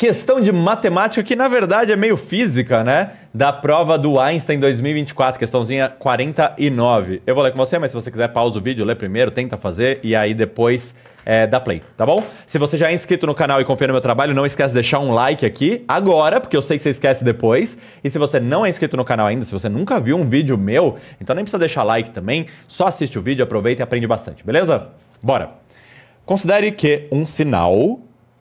questão de matemática que na verdade é meio física, né? Da prova do Einstein 2024, questãozinha 49. Eu vou ler com você, mas se você quiser pausa o vídeo, lê primeiro, tenta fazer e aí depois é, dá play, tá bom? Se você já é inscrito no canal e confia no meu trabalho, não esquece de deixar um like aqui agora, porque eu sei que você esquece depois. E se você não é inscrito no canal ainda, se você nunca viu um vídeo meu, então nem precisa deixar like também, só assiste o vídeo, aproveita e aprende bastante, beleza? Bora! Considere que um sinal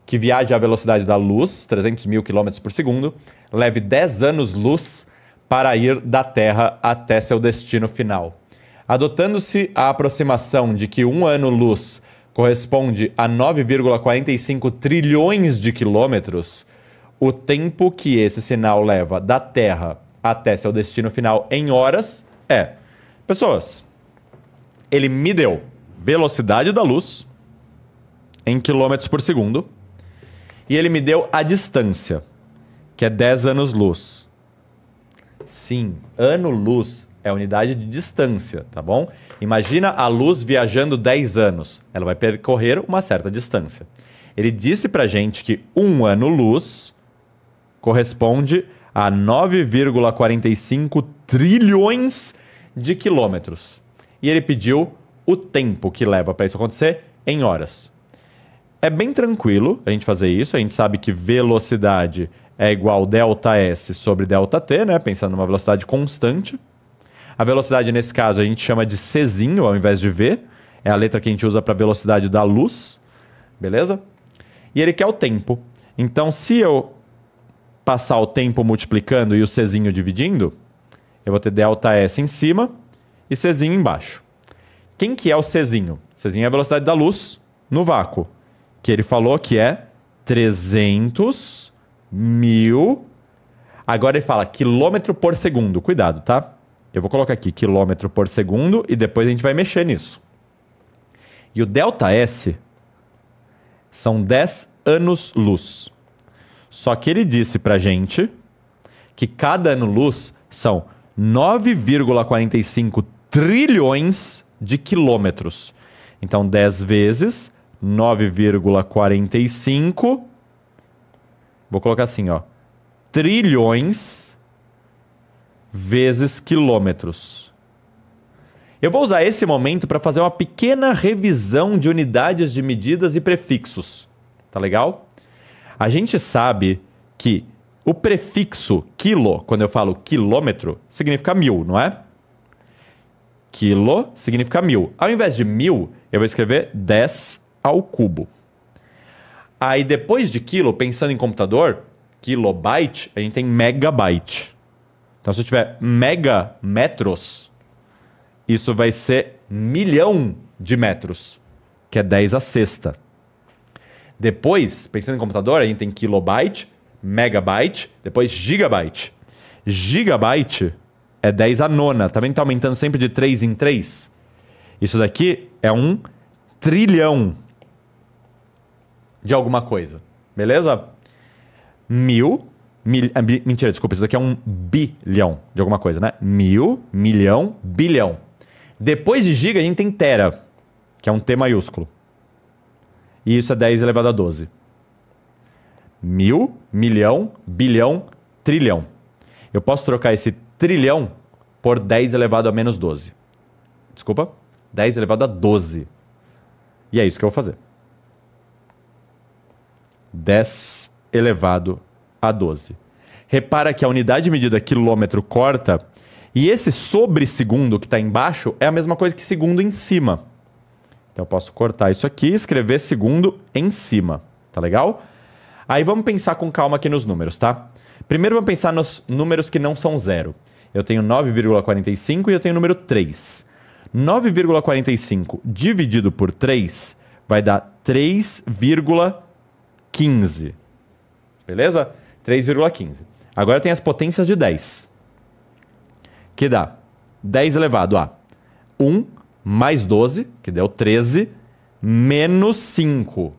que viaja à velocidade da luz, 300 mil quilômetros por segundo, leve 10 anos-luz para ir da Terra até seu destino final. Adotando-se a aproximação de que um ano-luz corresponde a 9,45 trilhões de quilômetros, o tempo que esse sinal leva da Terra até seu destino final em horas é. Pessoas, ele me deu velocidade da luz em quilômetros por segundo e ele me deu a distância, que é 10 anos-luz. Sim, ano-luz é a unidade de distância, tá bom? Imagina a luz viajando 10 anos. Ela vai percorrer uma certa distância. Ele disse pra gente que um ano-luz corresponde a 9,45 trilhões de quilômetros. E ele pediu o tempo que leva para isso acontecer em horas. É bem tranquilo a gente fazer isso. A gente sabe que velocidade é igual delta S sobre delta T, né? Pensando numa velocidade constante. A velocidade, nesse caso, a gente chama de Czinho ao invés de V. É a letra que a gente usa para velocidade da luz. Beleza? E ele quer o tempo. Então, se eu passar o tempo multiplicando e o Czinho dividindo, eu vou ter delta S em cima e Czinho embaixo. Quem que é o Czinho? Czinho é a velocidade da luz no vácuo que ele falou que é 300 mil. Agora ele fala quilômetro por segundo. Cuidado, tá? Eu vou colocar aqui quilômetro por segundo e depois a gente vai mexer nisso. E o delta S são 10 anos-luz. Só que ele disse pra gente que cada ano-luz são 9,45 trilhões de quilômetros. Então 10 vezes 9,45. Vou colocar assim, ó. Trilhões vezes quilômetros. Eu vou usar esse momento para fazer uma pequena revisão de unidades de medidas e prefixos. Tá legal? A gente sabe que o prefixo quilo, quando eu falo quilômetro, significa mil, não é? Quilo significa mil. Ao invés de mil, eu vou escrever 10 ao cubo. Aí depois de quilo, pensando em computador, kilobyte, a gente tem megabyte. Então se eu tiver mega metros, isso vai ser milhão de metros, que é 10 a sexta. Depois, pensando em computador, a gente tem kilobyte, megabyte, depois gigabyte. Gigabyte é 10 a nona, também está aumentando sempre de 3 em 3. Isso daqui é um trilhão de alguma coisa. Beleza? Mil. Mil ah, bi, mentira, desculpa, isso aqui é um bilhão de alguma coisa, né? Mil, milhão, bilhão. Depois de giga, a gente tem tera, que é um T maiúsculo. E isso é 10 elevado a 12. Mil, milhão, bilhão, trilhão. Eu posso trocar esse trilhão por 10 elevado a menos 12. Desculpa? 10 elevado a 12. E é isso que eu vou fazer. 10 elevado a 12. Repara que a unidade de medida quilômetro corta, e esse sobre segundo que está embaixo é a mesma coisa que segundo em cima. Então eu posso cortar isso aqui e escrever segundo em cima. Tá legal? Aí vamos pensar com calma aqui nos números, tá? Primeiro vamos pensar nos números que não são zero. Eu tenho 9,45 e eu tenho o número 3. 9,45 dividido por 3 vai dar 3,45. 3,15. Beleza? 3,15. Agora tem as potências de 10. Que dá 10 elevado a 1 mais 12, que deu 13, menos 5,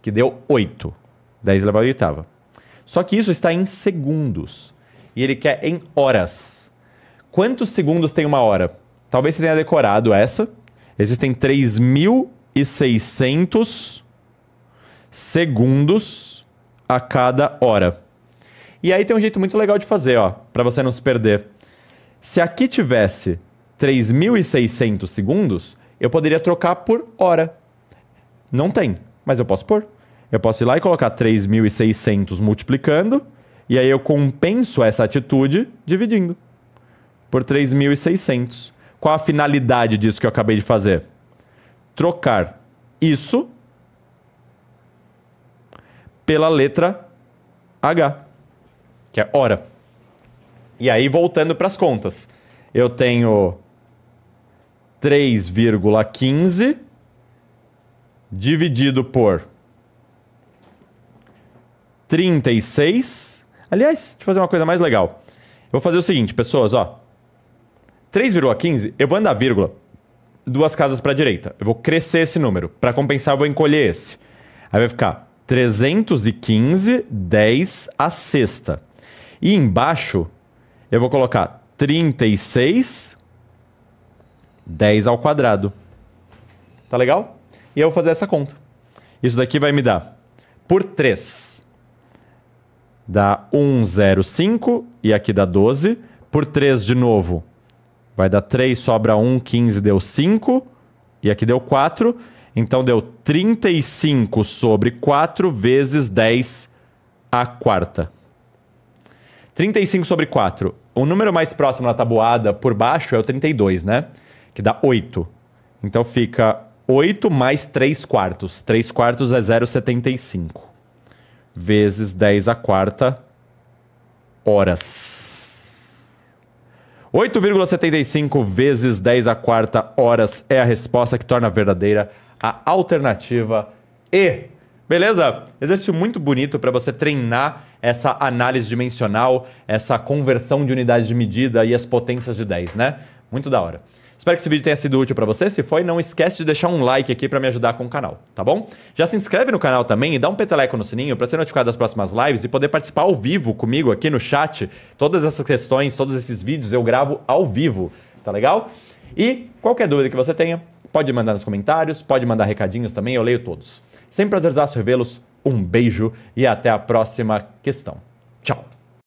que deu 8. 10 elevado a oitava. Só que isso está em segundos. E ele quer em horas. Quantos segundos tem uma hora? Talvez você tenha decorado essa. Existem 3.600 segundos a cada hora. E aí tem um jeito muito legal de fazer, ó, para você não se perder. Se aqui tivesse 3.600 segundos, eu poderia trocar por hora. Não tem, mas eu posso pôr. Eu posso ir lá e colocar 3.600 multiplicando, e aí eu compenso essa atitude dividindo por 3.600. Qual a finalidade disso que eu acabei de fazer? Trocar isso pela letra H, que é hora. E aí, voltando para as contas, eu tenho 3,15 dividido por 36. Aliás, deixa eu fazer uma coisa mais legal. Eu vou fazer o seguinte, pessoas, ó. 3,15, eu vou andar vírgula duas casas para a direita. Eu vou crescer esse número. Para compensar, eu vou encolher esse. Aí vai ficar 315, 10 a sexta. E embaixo eu vou colocar 36, 10 ao quadrado. Tá legal? E eu vou fazer essa conta. Isso daqui vai me dar por 3. Dá 105 e aqui dá 12. Por 3 de novo, vai dar 3, sobra 1, 15 deu 5. E aqui deu 4. Então deu 35 sobre 4 vezes 10 a quarta. 35 sobre 4. O número mais próximo na tabuada por baixo é o 32, né? Que dá 8. Então fica 8 mais 3 quartos. 3 quartos é 0,75. Vezes 10 a quarta horas. 8,75 vezes 10 a quarta horas é a resposta que torna verdadeira a alternativa E. Beleza? Exercício muito bonito para você treinar essa análise dimensional, essa conversão de unidades de medida e as potências de 10, né? Muito da hora. Espero que esse vídeo tenha sido útil para você. Se foi, não esquece de deixar um like aqui para me ajudar com o canal, tá bom? Já se inscreve no canal também e dá um peteleco no sininho para ser notificado das próximas lives e poder participar ao vivo comigo aqui no chat. Todas essas questões, todos esses vídeos eu gravo ao vivo, tá legal? E qualquer dúvida que você tenha, pode mandar nos comentários, pode mandar recadinhos também, eu leio todos. Sempre prazerzaço revê-los, um beijo e até a próxima questão.